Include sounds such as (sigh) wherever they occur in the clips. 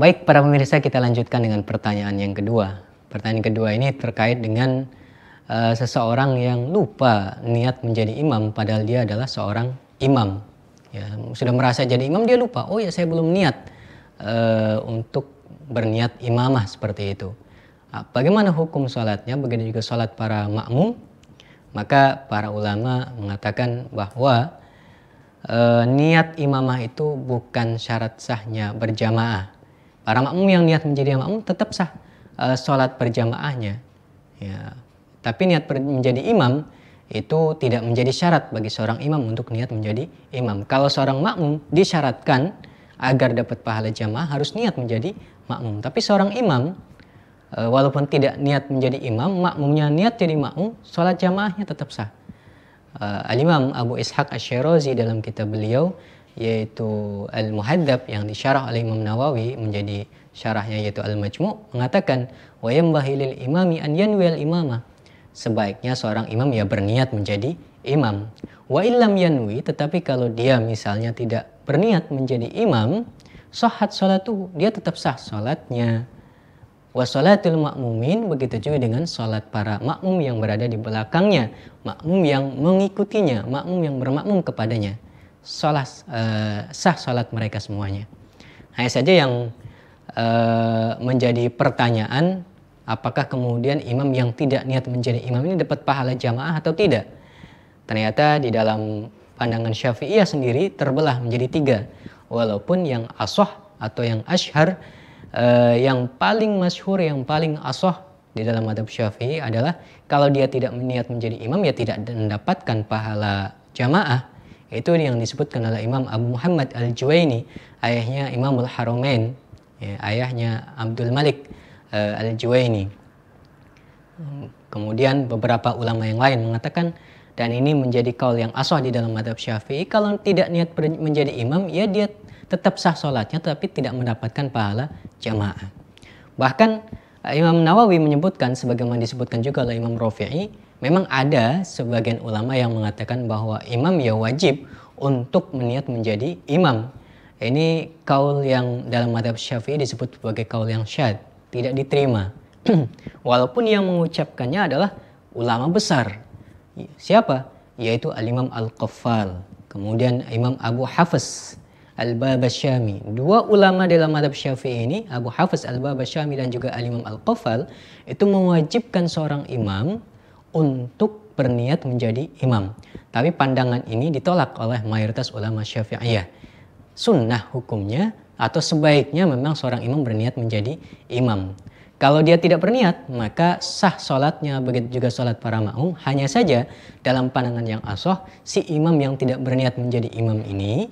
Baik, para pemirsa kita lanjutkan dengan pertanyaan yang kedua. Pertanyaan kedua ini terkait dengan uh, seseorang yang lupa niat menjadi imam padahal dia adalah seorang imam. Ya, sudah merasa jadi imam dia lupa. Oh ya saya belum niat uh, untuk berniat imamah seperti itu. Ah, bagaimana hukum sholatnya? Begitu juga sholat para makmum. Maka para ulama mengatakan bahwa e, niat imamah itu bukan syarat sahnya berjamaah para makmum yang niat menjadi makmum tetap sah uh, sholat berjamaahnya. Ya. Tapi niat menjadi imam itu tidak menjadi syarat bagi seorang imam untuk niat menjadi imam. Kalau seorang makmum disyaratkan agar dapat pahala jamaah harus niat menjadi makmum. Tapi seorang imam uh, walaupun tidak niat menjadi imam, makmumnya niat jadi makmum, sholat jamaahnya tetap sah. Uh, Al-Imam Abu Ishaq Asyirazi dalam kitab beliau yaitu al muhaddab yang disyarah oleh Imam Nawawi menjadi syarahnya yaitu Al-Majmu' mengatakan wa yambahi lil imami an yanwi imama sebaiknya seorang imam ya berniat menjadi imam wa illam yanwi tetapi kalau dia misalnya tidak berniat menjadi imam sahat salatu dia tetap sah salatnya wa salatul makmumin begitu juga dengan salat para makmum yang berada di belakangnya makmum yang mengikutinya makmum yang bermakmum kepadanya sholat eh, sah sholat mereka semuanya. Hanya saja yang eh, menjadi pertanyaan apakah kemudian imam yang tidak niat menjadi imam ini dapat pahala jamaah atau tidak? Ternyata di dalam pandangan Syafi'iyah sendiri terbelah menjadi tiga. Walaupun yang asoh atau yang ashar eh, yang paling masyhur yang paling asoh di dalam madhab syafi'i adalah kalau dia tidak niat menjadi imam ya tidak mendapatkan pahala jamaah itu yang disebutkan oleh Imam Abu Muhammad Al-Juwaini, ayahnya Imamul Haramain, ya, ayahnya Abdul Malik uh, Al-Juwaini. Kemudian beberapa ulama yang lain mengatakan dan ini menjadi kaul yang asal di dalam madhab syafi'i kalau tidak niat menjadi imam ya dia tetap sah sholatnya tapi tidak mendapatkan pahala jamaah bahkan Eh, imam Nawawi menyebutkan sebagaimana disebutkan juga oleh Imam Rafi'i, memang ada sebagian ulama yang mengatakan bahwa imam ya wajib untuk meniat menjadi imam. Ini kaul yang dalam madhab Syafi'i disebut sebagai kaul yang syad, tidak diterima. (clears throat) Walaupun yang mengucapkannya adalah ulama besar. Siapa? Yaitu Al-Imam Al-Qaffal, kemudian Imam Abu Hafiz, Al-Bab Dua ulama dalam madhab Syafi'i ini, Abu Hafiz Al-Bab dan juga Al-Imam Al-Qafal, itu mewajibkan seorang imam untuk berniat menjadi imam. Tapi pandangan ini ditolak oleh mayoritas ulama Syafi'iyah. Sunnah hukumnya atau sebaiknya memang seorang imam berniat menjadi imam. Kalau dia tidak berniat, maka sah sholatnya, begitu juga sholat para ma'um. Hanya saja dalam pandangan yang asoh, si imam yang tidak berniat menjadi imam ini,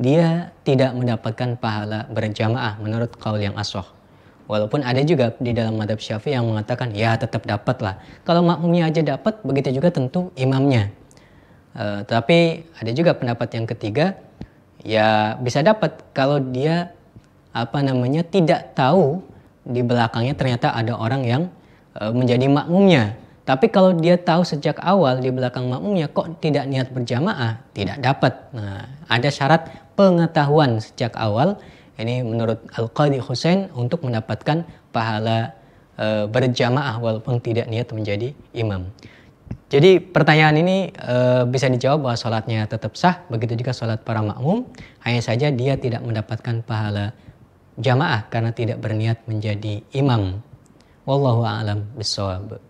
dia tidak mendapatkan pahala berjamaah menurut kaul yang asoh. Walaupun ada juga di dalam madhab syafi'i yang mengatakan ya tetap dapat lah. Kalau makmumnya aja dapat, begitu juga tentu imamnya. Uh, tapi ada juga pendapat yang ketiga, ya bisa dapat kalau dia apa namanya tidak tahu di belakangnya ternyata ada orang yang uh, menjadi makmumnya. Tapi kalau dia tahu sejak awal di belakang makmumnya kok tidak niat berjamaah, tidak dapat. Nah, ada syarat pengetahuan sejak awal ini menurut Al-Qadi Hussein untuk mendapatkan pahala e, berjamaah walaupun tidak niat menjadi imam. Jadi pertanyaan ini e, bisa dijawab bahwa sholatnya tetap sah, begitu juga sholat para makmum, hanya saja dia tidak mendapatkan pahala jamaah karena tidak berniat menjadi imam. Wallahu a'lam bishawab.